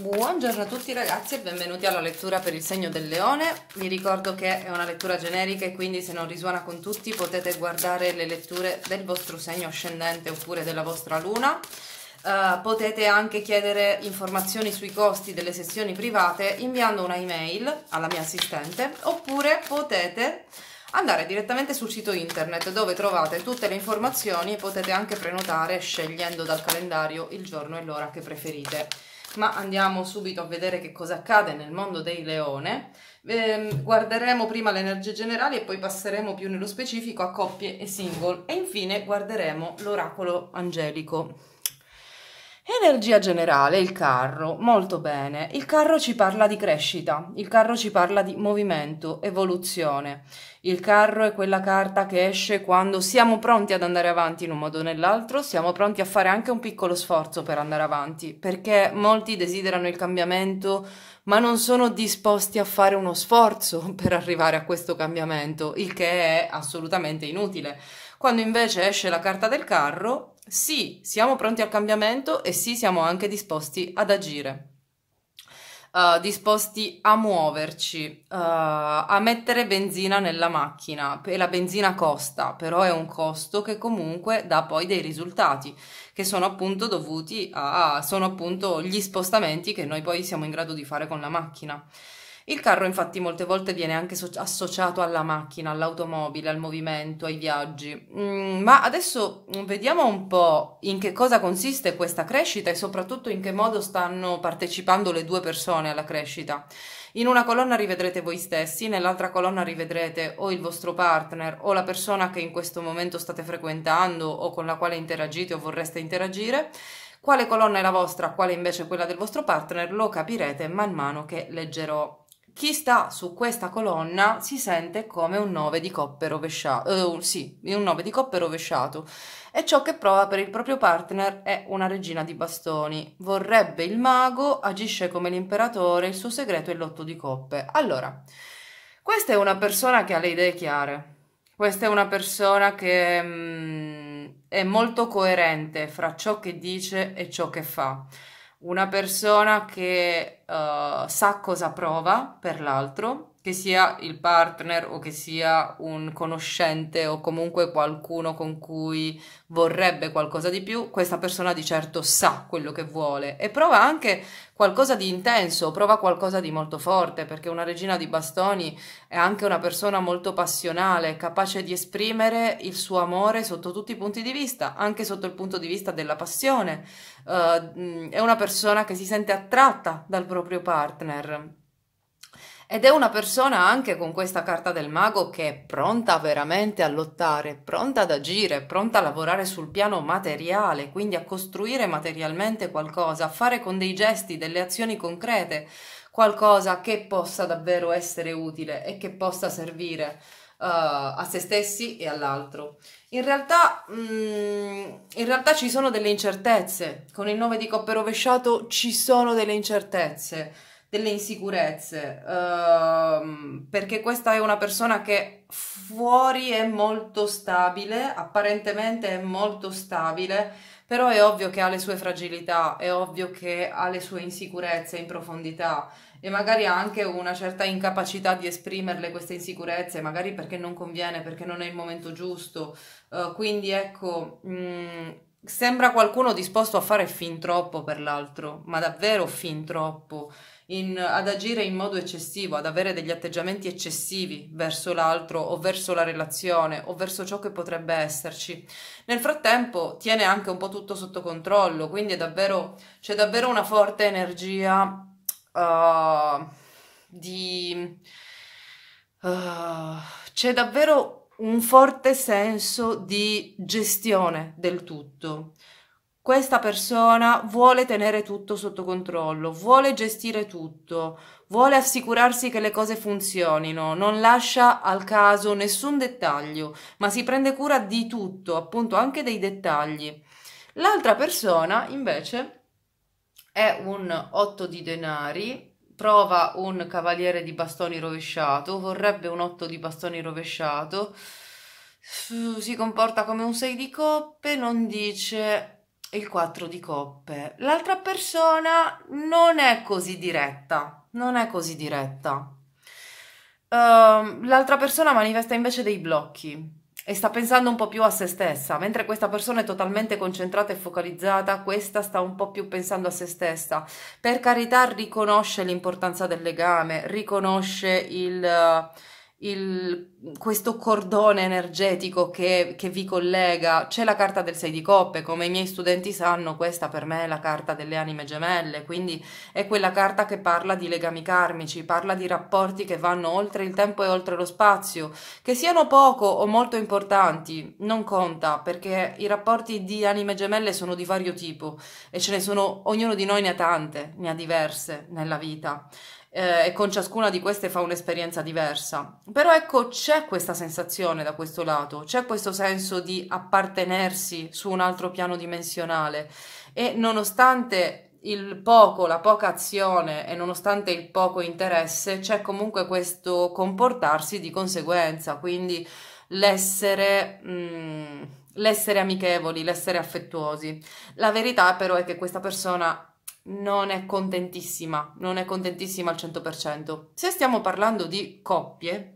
Buongiorno a tutti ragazzi e benvenuti alla lettura per il segno del leone. Vi ricordo che è una lettura generica e quindi se non risuona con tutti potete guardare le letture del vostro segno ascendente oppure della vostra luna. Uh, potete anche chiedere informazioni sui costi delle sessioni private inviando una email alla mia assistente oppure potete andare direttamente sul sito internet dove trovate tutte le informazioni e potete anche prenotare scegliendo dal calendario il giorno e l'ora che preferite ma andiamo subito a vedere che cosa accade nel mondo dei leone. Eh, guarderemo prima le energie generali e poi passeremo più nello specifico a coppie e single e infine guarderemo l'oracolo angelico. Energia generale, il carro, molto bene. Il carro ci parla di crescita, il carro ci parla di movimento, evoluzione. Il carro è quella carta che esce quando siamo pronti ad andare avanti in un modo o nell'altro, siamo pronti a fare anche un piccolo sforzo per andare avanti, perché molti desiderano il cambiamento, ma non sono disposti a fare uno sforzo per arrivare a questo cambiamento, il che è assolutamente inutile quando invece esce la carta del carro, sì, siamo pronti al cambiamento e sì, siamo anche disposti ad agire. Uh, disposti a muoverci, uh, a mettere benzina nella macchina e la benzina costa, però è un costo che comunque dà poi dei risultati che sono appunto dovuti a sono appunto gli spostamenti che noi poi siamo in grado di fare con la macchina. Il carro infatti molte volte viene anche so associato alla macchina, all'automobile, al movimento, ai viaggi. Mm, ma adesso mm, vediamo un po' in che cosa consiste questa crescita e soprattutto in che modo stanno partecipando le due persone alla crescita. In una colonna rivedrete voi stessi, nell'altra colonna rivedrete o il vostro partner o la persona che in questo momento state frequentando o con la quale interagite o vorreste interagire. Quale colonna è la vostra, quale invece quella del vostro partner, lo capirete man mano che leggerò chi sta su questa colonna si sente come un 9 di coppe rovesciato, eh, sì, un 9 di coppe rovesciato. E ciò che prova per il proprio partner è una regina di bastoni. Vorrebbe il mago, agisce come l'imperatore, il suo segreto è l'otto di coppe. Allora, questa è una persona che ha le idee chiare. Questa è una persona che mh, mm, è molto coerente fra ciò che dice e ciò che fa una persona che uh, sa cosa prova per l'altro che sia il partner o che sia un conoscente o comunque qualcuno con cui vorrebbe qualcosa di più, questa persona di certo sa quello che vuole e prova anche qualcosa di intenso, prova qualcosa di molto forte, perché una regina di bastoni è anche una persona molto passionale, capace di esprimere il suo amore sotto tutti i punti di vista, anche sotto il punto di vista della passione. Uh, è una persona che si sente attratta dal proprio partner ed è una persona anche con questa carta del mago che è pronta veramente a lottare, pronta ad agire, pronta a lavorare sul piano materiale, quindi a costruire materialmente qualcosa, a fare con dei gesti, delle azioni concrete, qualcosa che possa davvero essere utile e che possa servire uh, a se stessi e all'altro. In realtà, mm, in realtà ci sono delle incertezze, con il nome di coppe rovesciato ci sono delle incertezze delle insicurezze, uh, perché questa è una persona che fuori è molto stabile, apparentemente è molto stabile, però è ovvio che ha le sue fragilità, è ovvio che ha le sue insicurezze in profondità e magari anche una certa incapacità di esprimerle queste insicurezze, magari perché non conviene, perché non è il momento giusto. Uh, quindi ecco, mh, mm, sembra qualcuno disposto a fare fin troppo per l'altro, ma davvero fin troppo in, ad agire in modo eccessivo, ad avere degli atteggiamenti eccessivi verso l'altro o verso la relazione o verso ciò che potrebbe esserci. Nel frattempo tiene anche un po' tutto sotto controllo, quindi davvero, c'è davvero una forte energia uh, di... Uh, c'è davvero un forte senso di gestione del tutto questa persona vuole tenere tutto sotto controllo, vuole gestire tutto, vuole assicurarsi che le cose funzionino, non lascia al caso nessun dettaglio, ma si prende cura di tutto, appunto anche dei dettagli. L'altra persona invece è un otto di denari, prova un cavaliere di bastoni rovesciato, vorrebbe un otto di bastoni rovesciato, si comporta come un sei di coppe, non dice il 4 di coppe. L'altra persona non è così diretta, non è così diretta. Uh, l'altra persona manifesta invece dei blocchi e sta pensando un po' più a se stessa, mentre questa persona è totalmente concentrata e focalizzata, questa sta un po' più pensando a se stessa. Per carità riconosce l'importanza del legame, riconosce il... Uh, il, questo cordone energetico che, che, vi collega. C'è la carta del 6 di coppe, come i miei studenti sanno, questa per me è la carta delle anime gemelle, quindi è quella carta che parla di legami karmici, parla di rapporti che vanno oltre il tempo e oltre lo spazio, che siano poco o molto importanti, non conta, perché i rapporti di anime gemelle sono di vario tipo e ce ne sono, ognuno di noi ne ha tante, ne ha diverse nella vita eh, e con ciascuna di queste fa un'esperienza diversa. Però ecco, c'è questa sensazione da questo lato, c'è questo senso di appartenersi su un altro piano dimensionale e nonostante il poco, la poca azione e nonostante il poco interesse, c'è comunque questo comportarsi di conseguenza, quindi l'essere, mh, mm, l'essere amichevoli, l'essere affettuosi. La verità però è che questa persona non è contentissima, non è contentissima al 100%. Se stiamo parlando di coppie,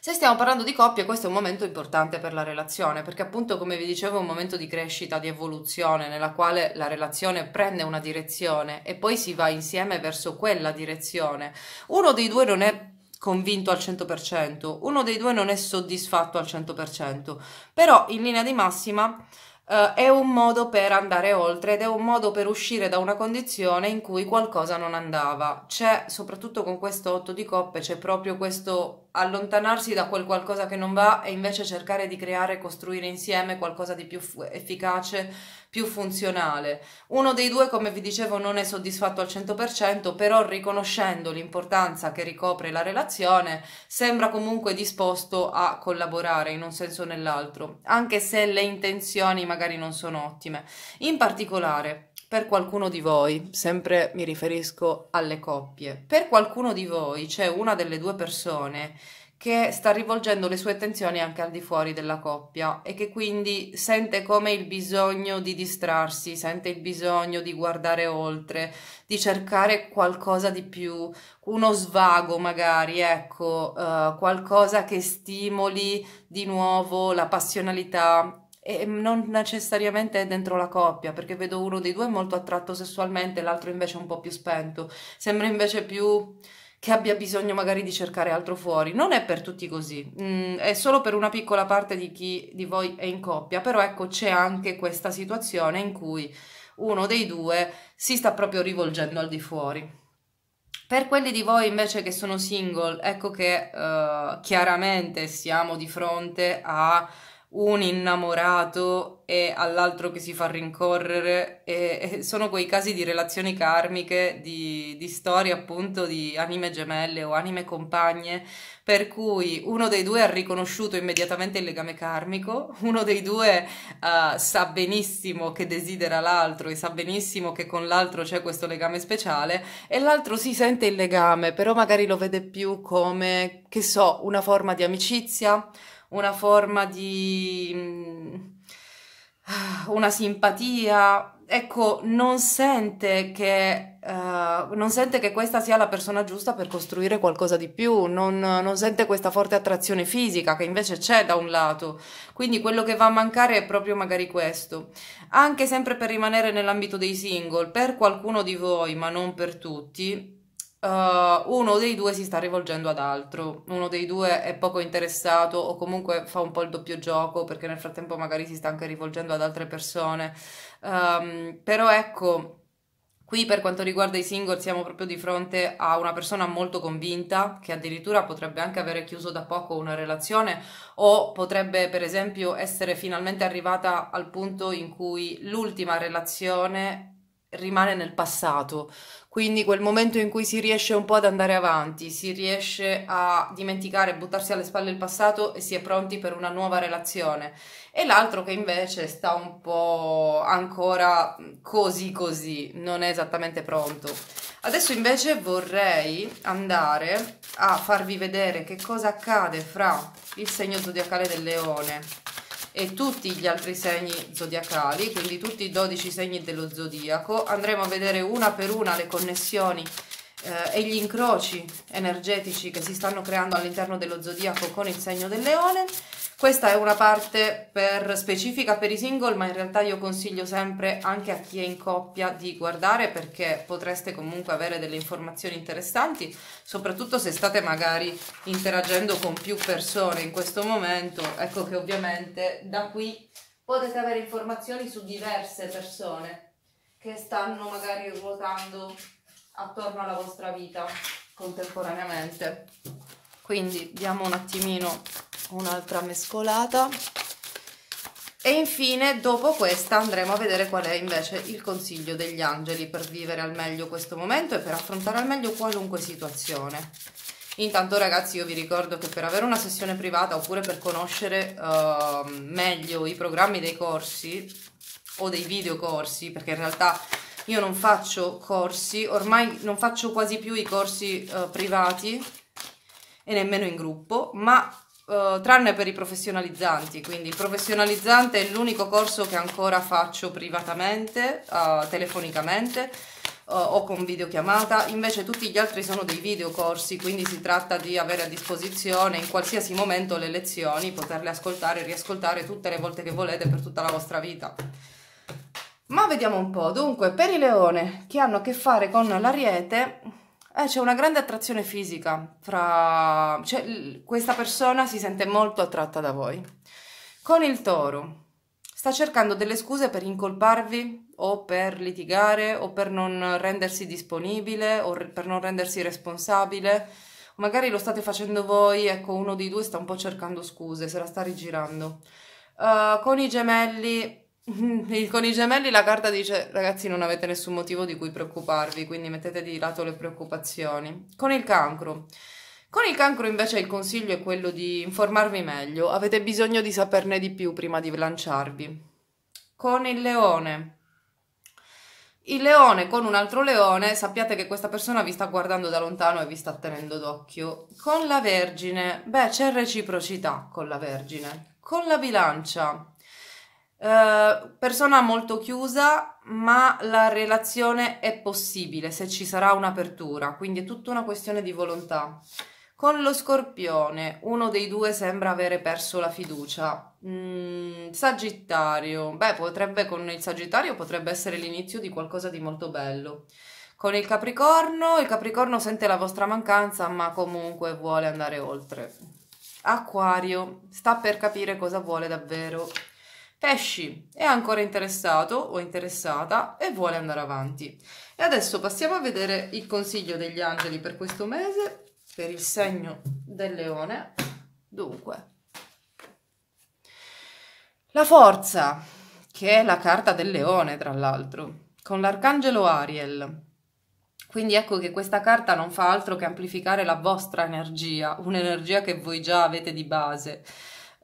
se stiamo parlando di coppie, questo è un momento importante per la relazione, perché appunto, come vi dicevo, è un momento di crescita, di evoluzione, nella quale la relazione prende una direzione e poi si va insieme verso quella direzione. Uno dei due non è convinto al 100%, uno dei due non è soddisfatto al 100%, però in linea di massima Uh, è un modo per andare oltre ed è un modo per uscire da una condizione in cui qualcosa non andava. C'è, soprattutto con questo 8 di coppe, c'è proprio questo allontanarsi da quel qualcosa che non va e invece cercare di creare e costruire insieme qualcosa di più f- efficace, più funzionale. Uno dei due, come vi dicevo, non è soddisfatto al 100%, però riconoscendo l'importanza che ricopre la relazione, sembra comunque disposto a collaborare in un senso o nell'altro, anche se le intenzioni magari non sono ottime. In particolare, per qualcuno di voi, sempre mi riferisco alle coppie, per qualcuno di voi c'è una delle due persone che sta rivolgendo le sue attenzioni anche al di fuori della coppia e che quindi sente come il bisogno di distrarsi, sente il bisogno di guardare oltre, di cercare qualcosa di più, uno svago magari, ecco, uh, qualcosa che stimoli di nuovo la passionalità, e non necessariamente dentro la coppia, perché vedo uno dei due molto attratto sessualmente e l'altro invece un po' più spento. Sembra invece più che abbia bisogno magari di cercare altro fuori. Non è per tutti così, mm, è solo per una piccola parte di chi di voi è in coppia, però ecco c'è anche questa situazione in cui uno dei due si sta proprio rivolgendo al di fuori. Per quelli di voi invece che sono single, ecco che uh, chiaramente siamo di fronte a un innamorato e all'altro che si fa rincorrere e, e sono quei casi di relazioni karmiche, di, di, storie appunto di anime gemelle o anime compagne, per cui uno dei due ha riconosciuto immediatamente il legame karmico, uno dei due uh, sa benissimo che desidera l'altro e sa benissimo che con l'altro c'è questo legame speciale e l'altro si sente il legame, però magari lo vede più come, che so, una forma di amicizia una forma di mm, una simpatia, ecco, non sente che, uh, non sente che questa sia la persona giusta per costruire qualcosa di più, non, non sente questa forte attrazione fisica che invece c'è da un lato. Quindi quello che va a mancare è proprio magari questo. Anche sempre per rimanere nell'ambito dei single, per qualcuno di voi, ma non per tutti, Uh, uno dei due si sta rivolgendo ad altro, uno dei due è poco interessato o comunque fa un po' il doppio gioco perché nel frattempo magari si sta anche rivolgendo ad altre persone. Um, però ecco, qui per quanto riguarda i single siamo proprio di fronte a una persona molto convinta che addirittura potrebbe anche avere chiuso da poco una relazione o potrebbe per esempio essere finalmente arrivata al punto in cui l'ultima relazione rimane nel passato, quindi quel momento in cui si riesce un po' ad andare avanti, si riesce a dimenticare, buttarsi alle spalle il passato e si è pronti per una nuova relazione, e l'altro che invece sta un po' ancora così così, non è esattamente pronto. Adesso invece vorrei andare a farvi vedere che cosa accade fra il segno zodiacale del leone e tutti gli altri segni zodiacali, quindi tutti i 12 segni dello zodiaco. Andremo a vedere una per una le connessioni eh, e gli incroci energetici che si stanno creando all'interno dello zodiaco con il segno del leone questa è una parte per specifica per i single, ma in realtà io consiglio sempre anche a chi è in coppia di guardare perché potreste comunque avere delle informazioni interessanti, soprattutto se state magari interagendo con più persone in questo momento. Ecco che ovviamente da qui potete avere informazioni su diverse persone che stanno magari ruotando attorno alla vostra vita contemporaneamente. Quindi diamo un attimino un'altra mescolata e infine dopo questa andremo a vedere qual è invece il consiglio degli angeli per vivere al meglio questo momento e per affrontare al meglio qualunque situazione. Intanto ragazzi io vi ricordo che per avere una sessione privata oppure per conoscere uh, meglio i programmi dei corsi o dei videocorsi, perché in realtà io non faccio corsi, ormai non faccio quasi più i corsi uh, privati e nemmeno in gruppo, ma Uh, tranne per i professionalizzanti, quindi il professionalizzante è l'unico corso che ancora faccio privatamente, uh, telefonicamente uh, o con videochiamata, invece tutti gli altri sono dei videocorsi, quindi si tratta di avere a disposizione in qualsiasi momento le lezioni, poterle ascoltare e riascoltare tutte le volte che volete per tutta la vostra vita. Ma vediamo un po', dunque per i leone che hanno a che fare con l'ariete, eh, c'è una grande attrazione fisica fra... Cioè, questa persona si sente molto attratta da voi. Con il toro sta cercando delle scuse per incolparvi o per litigare o per non rendersi disponibile o per non rendersi responsabile. Magari lo state facendo voi, ecco, uno dei due sta un po' cercando scuse, se la sta rigirando. Uh, con i gemelli Mm-hmm. Con i gemelli la carta dice ragazzi non avete nessun motivo di cui preoccuparvi, quindi mettete di lato le preoccupazioni. Con il cancro. Con il cancro invece il consiglio è quello di informarvi meglio, avete bisogno di saperne di più prima di lanciarvi. Con il leone. Il leone con un altro leone, sappiate che questa persona vi sta guardando da lontano e vi sta tenendo d'occhio. Con la Vergine, beh, c'è reciprocità con la Vergine. Con la bilancia, eh, persona molto chiusa, ma la relazione è possibile se ci sarà un'apertura, quindi è tutta una questione di volontà. Con lo scorpione, uno dei due sembra avere perso la fiducia. Mm, sagittario, beh, potrebbe con il Sagittario potrebbe essere l'inizio di qualcosa di molto bello. Con il Capricorno, il Capricorno sente la vostra mancanza, ma comunque vuole andare oltre. Acquario, sta per capire cosa vuole davvero Pesci è ancora interessato o interessata e vuole andare avanti. E adesso passiamo a vedere il consiglio degli angeli per questo mese, per il segno del leone. Dunque, la forza, che è la carta del leone, tra l'altro, con l'arcangelo Ariel. Quindi ecco che questa carta non fa altro che amplificare la vostra energia, un'energia che voi già avete di base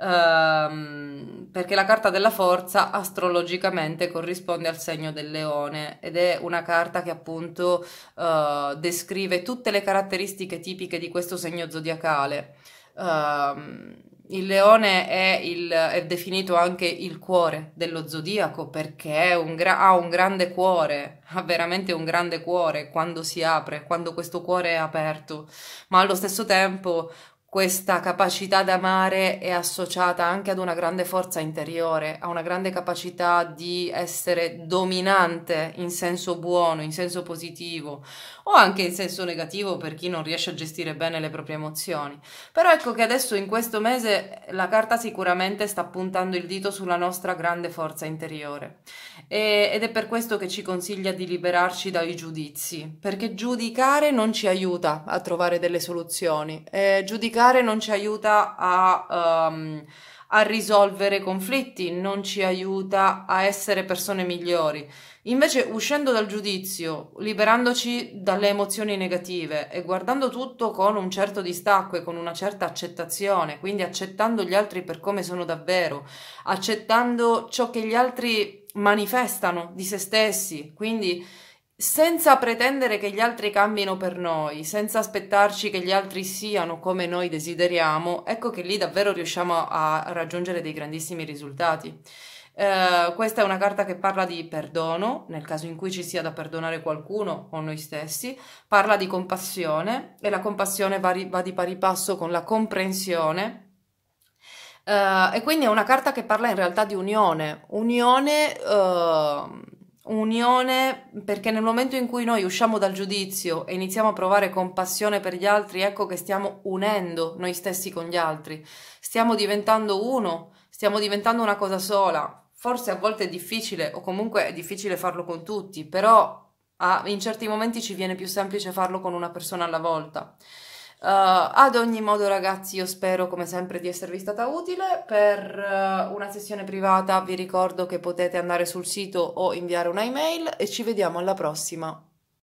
ehm, perché la carta della forza astrologicamente corrisponde al segno del leone ed è una carta che appunto eh, descrive tutte le caratteristiche tipiche di questo segno zodiacale. Eh, il leone è, il, è, definito anche il cuore dello zodiaco perché un gra- ha un grande cuore, ha veramente un grande cuore quando si apre, quando questo cuore è aperto, ma allo stesso tempo questa capacità d'amare è associata anche ad una grande forza interiore, a una grande capacità di essere dominante in senso buono, in senso positivo o anche in senso negativo per chi non riesce a gestire bene le proprie emozioni. Però ecco che adesso in questo mese la carta sicuramente sta puntando il dito sulla nostra grande forza interiore e, ed è per questo che ci consiglia di liberarci dai giudizi, perché giudicare non ci aiuta a trovare delle soluzioni, eh, giudicare non ci aiuta a... Um, a risolvere conflitti, non ci aiuta a essere persone migliori. Invece, uscendo dal giudizio, liberandoci dalle emozioni negative e guardando tutto con un certo distacco e con una certa accettazione, quindi accettando gli altri per come sono davvero, accettando ciò che gli altri manifestano di se stessi, quindi senza pretendere che gli altri cambino per noi, senza aspettarci che gli altri siano come noi desideriamo, ecco che lì davvero riusciamo a raggiungere dei grandissimi risultati. Eh, questa è una carta che parla di perdono, nel caso in cui ci sia da perdonare qualcuno o noi stessi, parla di compassione e la compassione va, va di pari passo con la comprensione Uh, e quindi è una carta che parla in realtà di unione, unione, uh, unione perché nel momento in cui noi usciamo dal giudizio e iniziamo a provare compassione per gli altri, ecco che stiamo unendo noi stessi con gli altri, stiamo diventando uno, stiamo diventando una cosa sola. Forse a volte è difficile o comunque è difficile farlo con tutti, però ah, in certi momenti ci viene più semplice farlo con una persona alla volta. Uh, ad ogni modo, ragazzi, io spero come sempre di esservi stata utile. Per uh, una sessione privata vi ricordo che potete andare sul sito o inviare un'email e ci vediamo alla prossima.